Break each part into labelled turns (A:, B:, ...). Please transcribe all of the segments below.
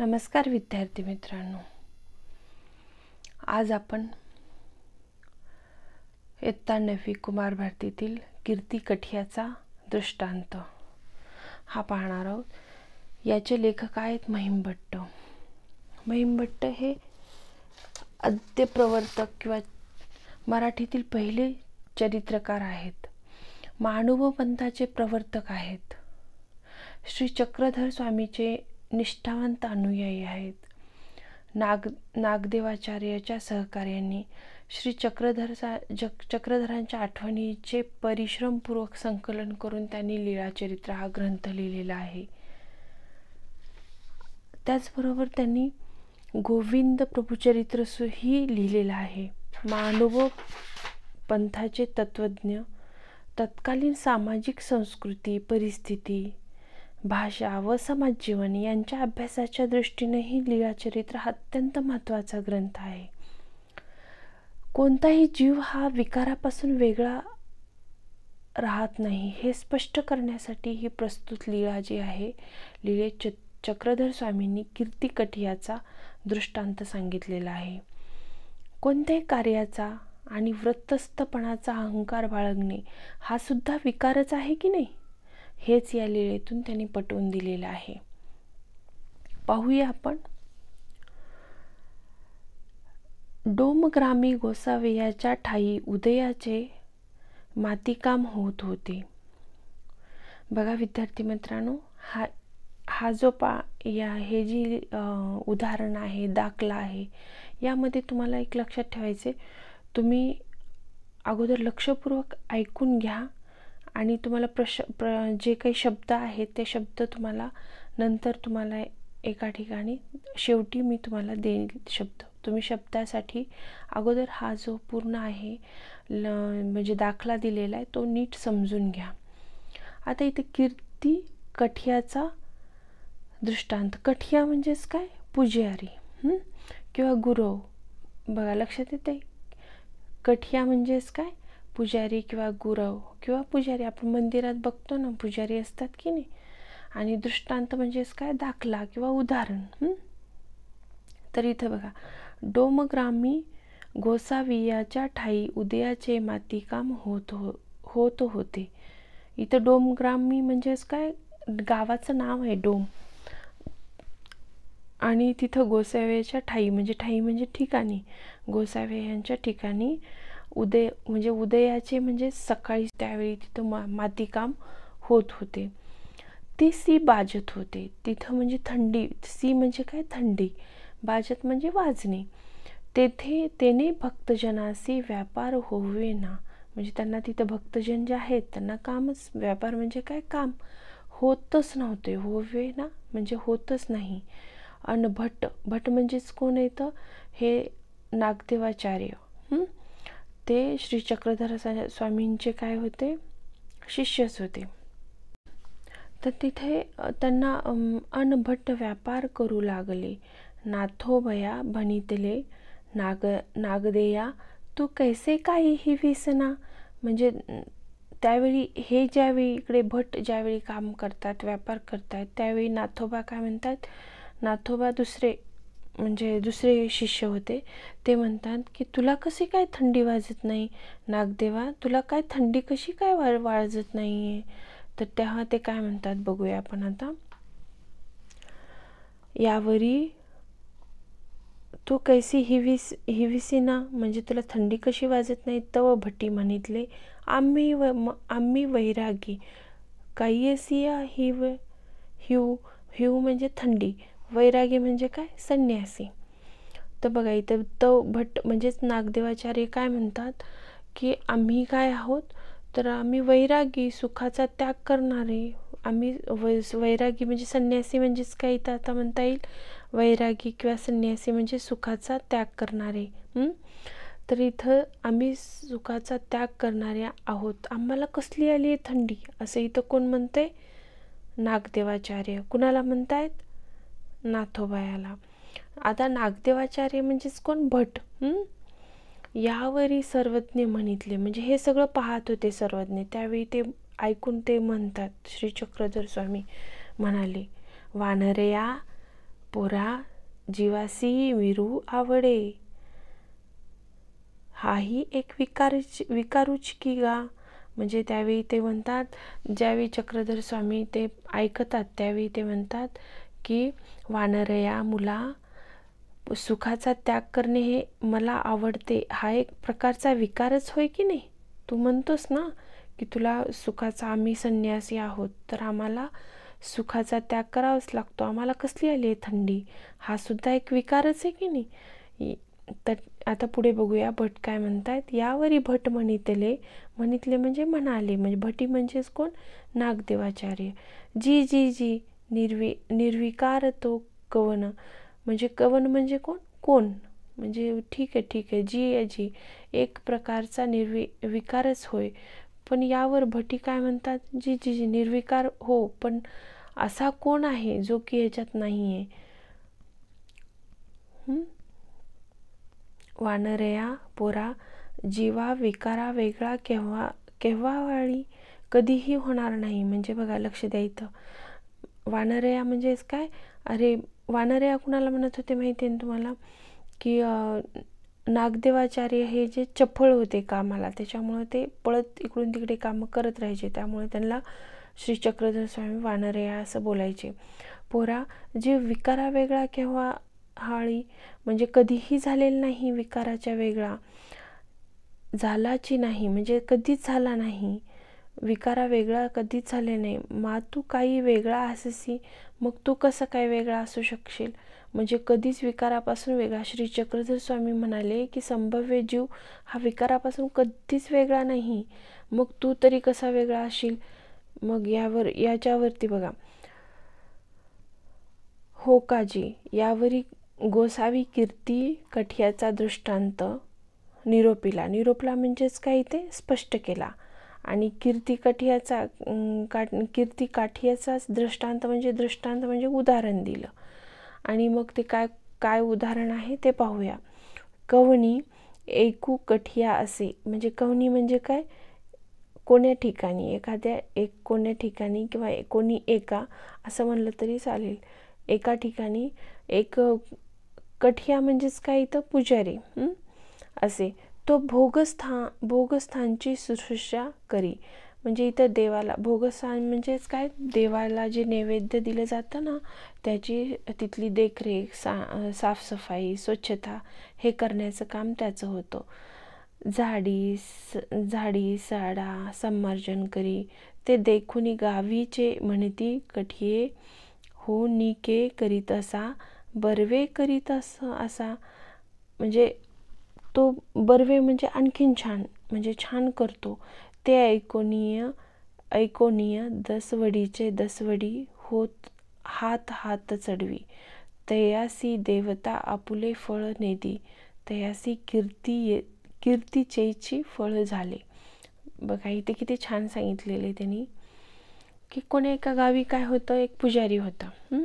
A: नमस्कार विद्यार्थी मित्रांनो आज आपण इत्ता नफी कुमार भारतीतील कीर्ती कठियाचा दृष्टांत हा पाहणार आहोत याचे लेखक आहेत महिम भट्ट महिम भट्ट हे किंवा मराठीतील पहिले चरित्रकार आहेत मानुभव पंथाचे प्रवर्तक आहेत श्री चक्रधर स्वामीचे निष्ठावंत अनुयायी आहेत नाग नागदेवाचार्याच्या सहकार्याने श्री चक्रधर चक्रधरांच्या आठवणीचे परिश्रमपूर्वक संकलन करून त्यांनी लीळाचरित्र हा ग्रंथ लिहिलेला आहे त्याचबरोबर त्यांनी गोविंद प्रभुचरित्र ही लिहिलेलं आहे मानव पंथाचे तत्त्वज्ञ तत्कालीन सामाजिक संस्कृती परिस्थिती भाषा व समाजजीवन यांच्या अभ्यासाच्या दृष्टीनेही लीळाचरित्र हा अत्यंत महत्त्वाचा ग्रंथ आहे कोणताही जीव हा विकारापासून वेगळा राहत नाही हे स्पष्ट करण्यासाठी ही प्रस्तुत लीळा जी आहे लीळे च चक्रधर स्वामींनी कीर्तिकटियाचा दृष्टांत सांगितलेला आहे कोणत्याही कार्याचा आणि व्रतस्थपणाचा अहंकार बाळगणे हा सुद्धा विकारच आहे की नाही हेच या लिळेतून त्यांनी पटवून दिलेलं आहे पाहूया आपण डोमग्रामी याच्या ठाई उदयाचे मातीकाम होत होते बघा विद्यार्थी मित्रांनो हा हा जो पा या हे जी उदाहरण आहे दाखला आहे यामध्ये तुम्हाला एक लक्षात ठेवायचे तुम्ही अगोदर लक्षपूर्वक ऐकून घ्या आणि तुम्हाला प्रश प्र जे काही शब्द आहेत ते शब्द तुम्हाला नंतर तुम्हाला एका ठिकाणी शेवटी मी तुम्हाला देईन शब्द तुम्ही शब्दासाठी अगोदर हा जो पूर्ण आहे ल म्हणजे दाखला दिलेला आहे तो नीट समजून घ्या आता इथे कीर्ती कठियाचा दृष्टांत कठिया म्हणजेच काय पुजारी किंवा गुरव बघा लक्षात येते कठिया म्हणजेच काय पुजारी किंवा गुरव किंवा पुजारी आपण मंदिरात बघतो ना पुजारी असतात की नाही आणि दृष्टांत म्हणजेच काय दाखला किंवा उदाहरण तर इथं बघा डोमग्रामी गोसावियाच्या ठाई उदयाचे माती काम होत हो होत होते इथं डोमग्रामी म्हणजेच काय गावाचं नाव आहे डोम आणि तिथं गोसाव्याच्या ठाई म्हणजे ठाई म्हणजे ठिकाणी गोसावे यांच्या ठिकाणी उदय म्हणजे उदयाचे म्हणजे सकाळी त्यावेळी तिथं मा मातीकाम होत होते ती सी बाजत होते तिथं म्हणजे थंडी सी म्हणजे काय थंडी बाजत म्हणजे वाजणे तेथे तेने भक्तजनासी व्यापार होवेना म्हणजे त्यांना तिथं भक्तजन जे आहेत त्यांना कामच व्यापार म्हणजे काय काम होतच नव्हते होवे ना म्हणजे होतच नाही अन भट भट म्हणजेच कोण येतं हे नागदेवाचार्य ते श्री चक्रधर स्वामींचे काय होते शिष्यच होते तर तिथे त्यांना अनभट व्यापार करू लागले नाथोबया भणितले नाग नागदेया तू कैसे काही ही विसना म्हणजे त्यावेळी हे ज्यावेळी इकडे भट ज्यावेळी काम करतात व्यापार करतात त्यावेळी नाथोबा काय म्हणतात नाथोबा दुसरे म्हणजे दुसरे शिष्य होते ते म्हणतात की तुला कशी काय थंडी वाजत नाही नागदेवा तुला काय थंडी कशी काय वा वाजत नाही आहे तर तेव्हा ते काय म्हणतात बघूया आपण आता यावरी तू कैसी हिवीस हिविसी ना म्हणजे तुला थंडी कशी वाजत नाही तव भटी म्हणितले आम्ही व आम्ही वैरागी असिया हिव हिव हिव म्हणजे थंडी वैरागी म्हणजे काय संन्यासी तर बघा इथं तो भट म्हणजेच नागदेवाचार्य काय म्हणतात की आम्ही काय आहोत तर आम्ही वैरागी सुखाचा त्याग करणारे आम्ही वैरागी म्हणजे संन्यासी म्हणजेच काय इथं आता म्हणता येईल वैरागी किंवा संन्यासी म्हणजे सुखाचा त्याग करणारे तर इथं आम्ही सुखाचा त्याग करणारे आहोत आम्हाला कसली आली आहे थंडी असं इथं कोण म्हणते नागदेवाचार्य कुणाला म्हणतायत नाथोबायाला आता नागदेवाचार्य म्हणजेच कोण भट यावरी सर्वज्ञ म्हणितले म्हणजे हे सगळं पाहत होते सर्वज्ञ त्यावेळी ते ऐकून ते म्हणतात श्री चक्रधर स्वामी म्हणाले वानरया पोरा जीवासी विरू आवडे हाही एक विकारच विकारूच की गा म्हणजे त्यावेळी ते म्हणतात ज्यावेळी चक्रधर स्वामी ते ऐकतात त्यावेळी ते म्हणतात की वानरया मुला सुखाचा त्याग करणे हे मला आवडते हा एक प्रकारचा विकारच होय की नाही तू म्हणतोस ना की तुला सुखाचा आम्ही संन्यासी आहोत तर आम्हाला सुखाचा त्याग करावाच लागतो आम्हाला कसली आली आहे थंडी हा सुद्धा एक विकारच आहे की नाही तर आता पुढे बघूया भट काय म्हणतात यावरी भट म्हणितले म्हणितले म्हणजे म्हणाले म्हणजे भटी म्हणजेच कोण नागदेवाचार्य जी जी जी निर्वि निर्विकार तो कवन म्हणजे कवन म्हणजे कोण कोण म्हणजे ठीक आहे ठीक आहे जी आहे जी एक प्रकारचा निर्वि विकारच होय पण यावर भटी काय म्हणतात जी जी जी निर्विकार हो पण असा कोण आहे जो की ह्याच्यात नाही आहे वानरया पोरा जीवा विकारा वेगळा केव्हा केव्हा वाळी कधीही होणार नाही म्हणजे बघा लक्ष द्यायचं वानरया म्हणजेच काय अरे वानरया कुणाला म्हणत होते माहिती आहे ना तुम्हाला की नागदेवाचार्य हे जे चपळ होते कामाला त्याच्यामुळे ते पळत इकडून तिकडे कामं करत राहायचे त्यामुळे त्यांना श्री चक्रधर स्वामी वानरया असं बोलायचे पोरा जे विकारा वेगळा केव्हा हाळी म्हणजे कधीही झालेला नाही विकाराच्या वेगळा झालाची नाही म्हणजे कधीच झाला नाही विकारा वेगळा कधीच झाले नाही मा तू काही वेगळा अससी मग तू कसं काय वेगळा असू शकशील म्हणजे कधीच विकारापासून वेगळा श्री चक्रधर स्वामी म्हणाले की संभाव्य जीव हा विकारापासून कधीच वेगळा नाही मग तू तरी कसा वेगळा असशील मग यावर याच्यावरती बघा हो काजी यावरी गोसावी कीर्ती कठियाचा दृष्टांत निरोपीला निरोपला म्हणजेच काय ते स्पष्ट केला आणि कीर्ती कठियाचा का कीर्ती काठियाचाच दृष्टांत म्हणजे दृष्टांत म्हणजे उदाहरण दिलं आणि मग ते काय काय उदाहरण आहे ते पाहूया कवणी एकू कठिया असे म्हणजे कवणी म्हणजे काय कोण्या ठिकाणी एखाद्या एक कोण्या ठिकाणी किंवा कोणी एका असं म्हणलं तरी चालेल एका ठिकाणी एक कठिया म्हणजेच काय इथं पुजारी असे तो भोगस्था भोगस्थानची शुश्रूषा करी म्हणजे इथं देवाला भोगस्थान म्हणजेच काय देवाला जे नैवेद्य दिलं जातं ना त्याची तिथली देखरेख सा साफसफाई स्वच्छता हे करण्याचं काम त्याचं होतं झाडी झाडी साडा संमार्जन करी ते देखून गावीचे म्हणती कठिये हो निके करीत असा बर्वे करीत अस असा म्हणजे तो बर्वे म्हणजे आणखीन छान म्हणजे छान करतो ते ऐकोनीय ऐकोनीय दसवडीचे दसवडी होत हात हात चढवी तयासी देवता आपुले फळ नेदी तयासी कीर्ती कीर्तीचेची फळ झाले बघा इथे किती छान सांगितलेले त्यांनी की कोणी एका गावी काय होतं एक पुजारी होता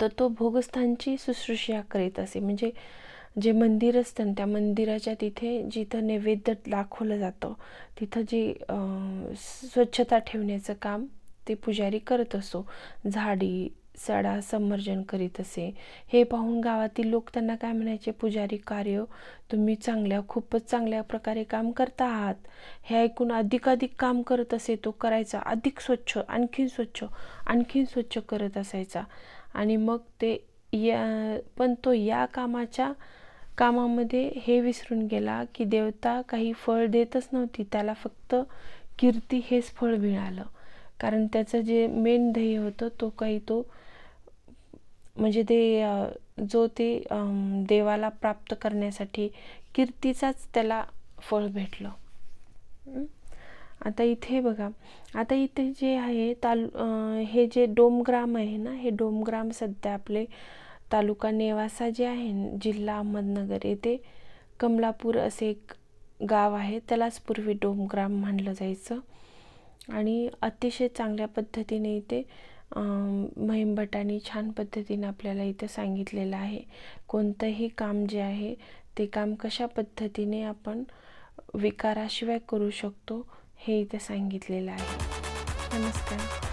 A: तर तो भोगस्थानची शुश्रूषा करीत असे म्हणजे जे मंदिर असतं ना त्या मंदिराच्या तिथे जिथं नैवेद्य दाखवलं जातं तिथं जी स्वच्छता ठेवण्याचं काम ते पुजारी करत असो झाडी सडा संमर्जन करीत असे हे पाहून गावातील लोक त्यांना काय म्हणायचे पुजारी कार्य तुम्ही चांगल्या खूपच चांगल्या प्रकारे काम करता आहात हे ऐकून अधिकाधिक काम करत असे तो करायचा अधिक स्वच्छ आणखीन स्वच्छ आणखीन स्वच्छ करत असायचा आणि मग ते या पण तो या कामाच्या कामामध्ये हे विसरून गेला की देवता काही फळ देतच नव्हती त्याला फक्त कीर्ती हेच फळ मिळालं कारण त्याचं जे मेन ध्येय होतं तो काही तो म्हणजे ते जो ते देवाला प्राप्त करण्यासाठी कीर्तीचाच त्याला फळ भेटलं आता इथे बघा आता इथे जे आहे तालु हे जे डोमग्राम आहे ना हे डोमग्राम सध्या आपले तालुका नेवासा जे आहे जिल्हा अहमदनगर येथे कमलापूर असे एक गाव आहे त्यालाच पूर्वी डोमग्राम म्हणलं जायचं आणि अतिशय चांगल्या पद्धतीने इथे महिमभटाने छान पद्धतीने आपल्याला इथे सांगितलेलं आहे कोणतंही काम जे आहे ते काम कशा पद्धतीने आपण विकाराशिवाय करू शकतो हे इथे सांगितलेलं आहे नमस्कार